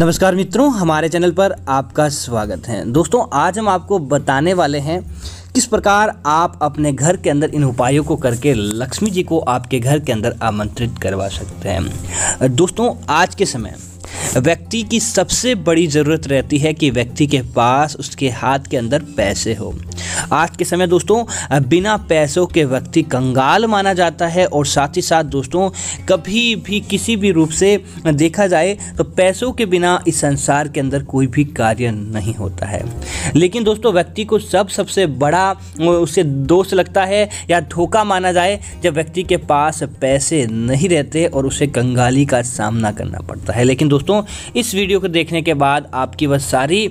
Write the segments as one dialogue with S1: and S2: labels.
S1: नमस्कार मित्रों हमारे चैनल पर आपका स्वागत है दोस्तों आज हम आपको बताने वाले हैं किस प्रकार आप अपने घर के अंदर इन उपायों को करके लक्ष्मी जी को आपके घर के अंदर आमंत्रित करवा सकते हैं दोस्तों आज के समय व्यक्ति की सबसे बड़ी ज़रूरत रहती है कि व्यक्ति के पास उसके हाथ के अंदर पैसे हो आज के समय दोस्तों बिना पैसों के व्यक्ति कंगाल माना जाता है और साथ ही साथ दोस्तों कभी भी किसी भी रूप से देखा जाए तो पैसों के बिना इस संसार के अंदर कोई भी कार्य नहीं होता है लेकिन दोस्तों व्यक्ति को सब सबसे बड़ा उसे दोष लगता है या धोखा माना जाए जब व्यक्ति के पास पैसे नहीं रहते और उसे कंगाली का सामना करना पड़ता है लेकिन दोस्तों दोस्तों इस वीडियो को देखने के बाद आपकी वह सारी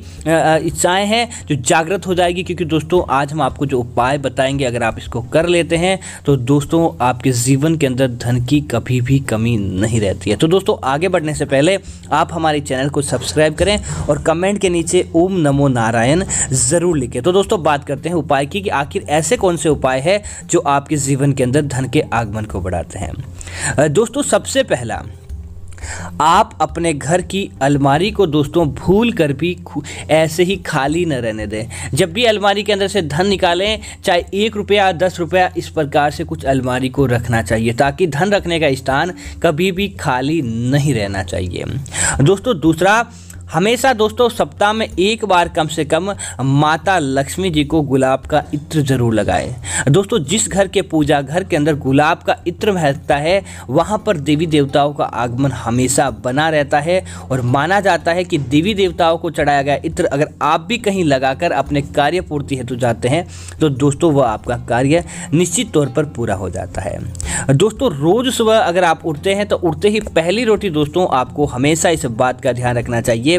S1: इच्छाएं हैं जो जागृत हो जाएगी क्योंकि दोस्तों आज हम आपको जो उपाय बताएंगे अगर आप इसको कर लेते हैं तो दोस्तों आपके जीवन के अंदर धन की कभी भी कमी नहीं रहती है तो दोस्तों आगे बढ़ने से पहले आप हमारे चैनल को सब्सक्राइब करें और कमेंट के नीचे ओम नमो नारायण ज़रूर लिखें तो दोस्तों बात करते हैं उपाय की कि आखिर ऐसे कौन से उपाय हैं जो आपके जीवन के अंदर धन के आगमन को बढ़ाते हैं दोस्तों सबसे पहला आप अपने घर की अलमारी को दोस्तों भूल कर भी ऐसे ही खाली न रहने दें जब भी अलमारी के अंदर से धन निकालें चाहे एक रुपया दस रुपया इस प्रकार से कुछ अलमारी को रखना चाहिए ताकि धन रखने का स्थान कभी भी खाली नहीं रहना चाहिए दोस्तों दूसरा हमेशा दोस्तों सप्ताह में एक बार कम से कम माता लक्ष्मी जी को गुलाब का इत्र जरूर लगाएं दोस्तों जिस घर के पूजा घर के अंदर गुलाब का इत्र महकता है वहां पर देवी देवताओं का आगमन हमेशा बना रहता है और माना जाता है कि देवी देवताओं को चढ़ाया गया इत्र अगर आप भी कहीं लगाकर अपने कार्य पूर्ति हेतु जाते हैं तो दोस्तों वह आपका कार्य निश्चित तौर पर पूरा हो जाता है दोस्तों रोज़ सुबह अगर आप उठते हैं तो उठते ही पहली रोटी दोस्तों आपको हमेशा इस बात का ध्यान रखना चाहिए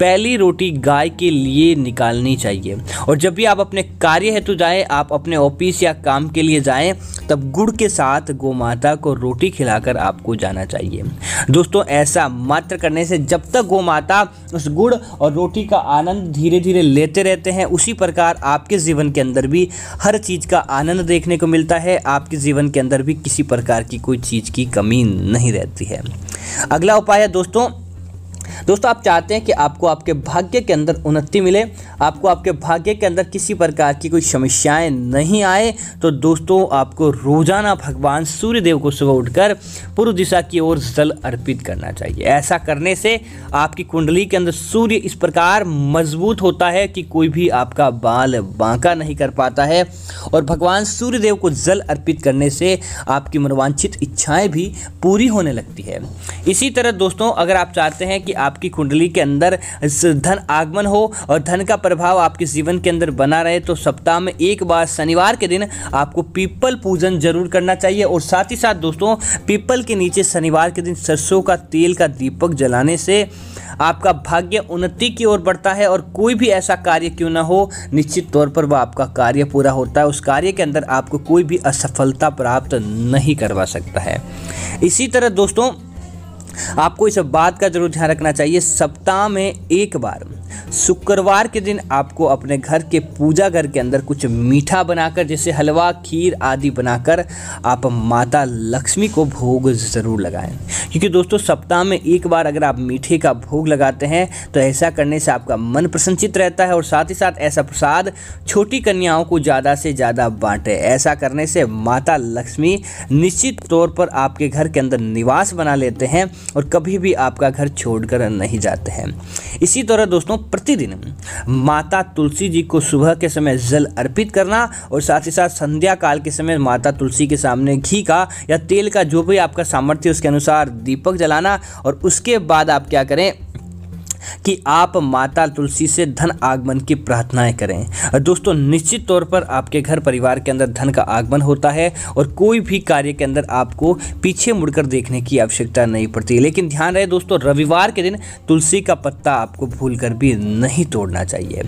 S1: पहली रोटी गाय के लिए निकालनी चाहिए और जब भी आप अपने कार्य हेतु जाएं आप अपने ऑफिस या काम के लिए जाएं तब गुड़ के साथ गोमाता को रोटी खिलाकर आपको जाना चाहिए दोस्तों ऐसा मात्र करने से जब तक गोमाता उस गुड़ और रोटी का आनंद धीरे धीरे लेते रहते हैं उसी प्रकार आपके जीवन के अंदर भी हर चीज़ का आनंद देखने को मिलता है आपके जीवन के अंदर भी किसी प्रकार की कोई चीज़ की कमी नहीं रहती है अगला उपाय है दोस्तों दोस्तों आप चाहते हैं कि आपको आपके भाग्य के अंदर उन्नति मिले आपको आपके भाग्य के अंदर किसी प्रकार की कोई समस्याएं नहीं आए तो दोस्तों आपको रोजाना भगवान सूर्यदेव को सुबह उठकर पूर्व दिशा की ओर जल अर्पित करना चाहिए ऐसा करने से आपकी कुंडली के अंदर सूर्य इस प्रकार मजबूत होता है कि कोई भी आपका बाल बांका नहीं कर पाता है और भगवान सूर्यदेव को जल अर्पित करने से आपकी मनोवांछित इच्छाएं भी पूरी होने लगती है इसी तरह दोस्तों अगर आप चाहते हैं कि आपकी कुंडली के अंदर धन आगमन हो और धन का प्रभाव आपके जीवन के अंदर बना रहे तो सप्ताह में एक बार शनिवार के दिन आपको पीपल पूजन जरूर करना चाहिए और साथ ही साथ दोस्तों पीपल के नीचे शनिवार के दिन सरसों का तेल का दीपक जलाने से आपका भाग्य उन्नति की ओर बढ़ता है और कोई भी ऐसा कार्य क्यों ना हो निश्चित तौर पर वह आपका कार्य पूरा होता है उस कार्य के अंदर आपको कोई भी असफलता प्राप्त नहीं करवा सकता है इसी तरह दोस्तों आपको इस बात का जरूर ध्यान रखना चाहिए सप्ताह में एक बार शुक्रवार के दिन आपको अपने घर के पूजा घर के अंदर कुछ मीठा बनाकर जैसे हलवा खीर आदि बनाकर आप माता लक्ष्मी को भोग ज़रूर लगाएं क्योंकि दोस्तों सप्ताह में एक बार अगर आप मीठे का भोग लगाते हैं तो ऐसा करने से आपका मन प्रसन्नचित रहता है और साथ ही साथ ऐसा प्रसाद छोटी कन्याओं को ज़्यादा से ज़्यादा बाँटें ऐसा करने से माता लक्ष्मी निश्चित तौर पर आपके घर के अंदर निवास बना लेते हैं और कभी भी आपका घर छोड़कर नहीं जाते हैं इसी तरह दोस्तों प्रतिदिन माता तुलसी जी को सुबह के समय जल अर्पित करना और साथ ही साथ संध्या काल के समय माता तुलसी के सामने घी का या तेल का जो भी आपका सामर्थ्य उसके अनुसार दीपक जलाना और उसके बाद आप क्या करें कि आप माता तुलसी से धन आगमन की प्रार्थनाएं करें दोस्तों निश्चित तौर पर आपके घर परिवार के अंदर धन का आगमन होता है और कोई भी कार्य के अंदर आपको पीछे मुड़कर देखने की आवश्यकता नहीं पड़ती लेकिन ध्यान रहे दोस्तों रविवार के दिन तुलसी का पत्ता आपको भूल कर भी नहीं तोड़ना चाहिए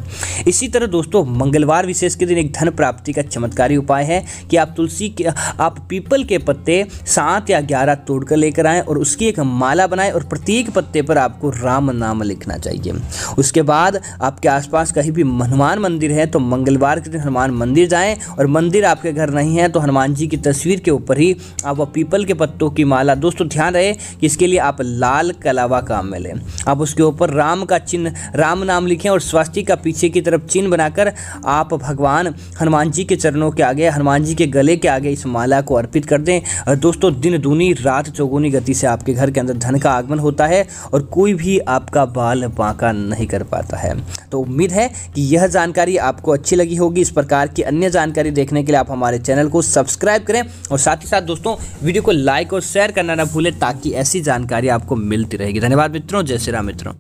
S1: इसी तरह दोस्तों मंगलवार विशेष के दिन एक धन प्राप्ति का चमत्कारी उपाय है कि आप तुलसी के आप पीपल के पत्ते सात या ग्यारह तोड़कर लेकर आएँ और उसकी एक माला बनाएं और प्रत्येक पत्ते पर आपको राम नाम लिख देखना चाहिए उसके बाद आपके आसपास कहीं भी हनुमान मंदिर है तो मंगलवार के दिन हनुमान मंदिर जाएं और मंदिर आपके घर नहीं है तो हनुमान जी की तस्वीर के ऊपर ही आप वह पीपल के पत्तों की माला दोस्तों ध्यान रहे कि इसके लिए आप लाल कलावा काम में लें आप उसके ऊपर राम का चिन्ह राम नाम लिखें और स्वास्थ्य का पीछे की तरफ चिन्ह बनाकर आप भगवान हनुमान जी के चरणों के आगे हनुमान जी के गले के आगे इस माला को अर्पित कर दें और दोस्तों दिन दूनी रात चौगुनी गति से आपके घर के अंदर धन का आगमन होता है और कोई भी आपका बाल बांका नहीं कर पाता है तो उम्मीद है कि यह जानकारी आपको अच्छी लगी होगी इस प्रकार की अन्य जानकारी देखने के लिए आप हमारे चैनल को सब्सक्राइब करें और साथ ही साथ दोस्तों वीडियो को लाइक और शेयर करना ना भूलें ताकि ऐसी जानकारी आपको मिलती रहेगी धन्यवाद मित्रों जय श्री राम मित्रों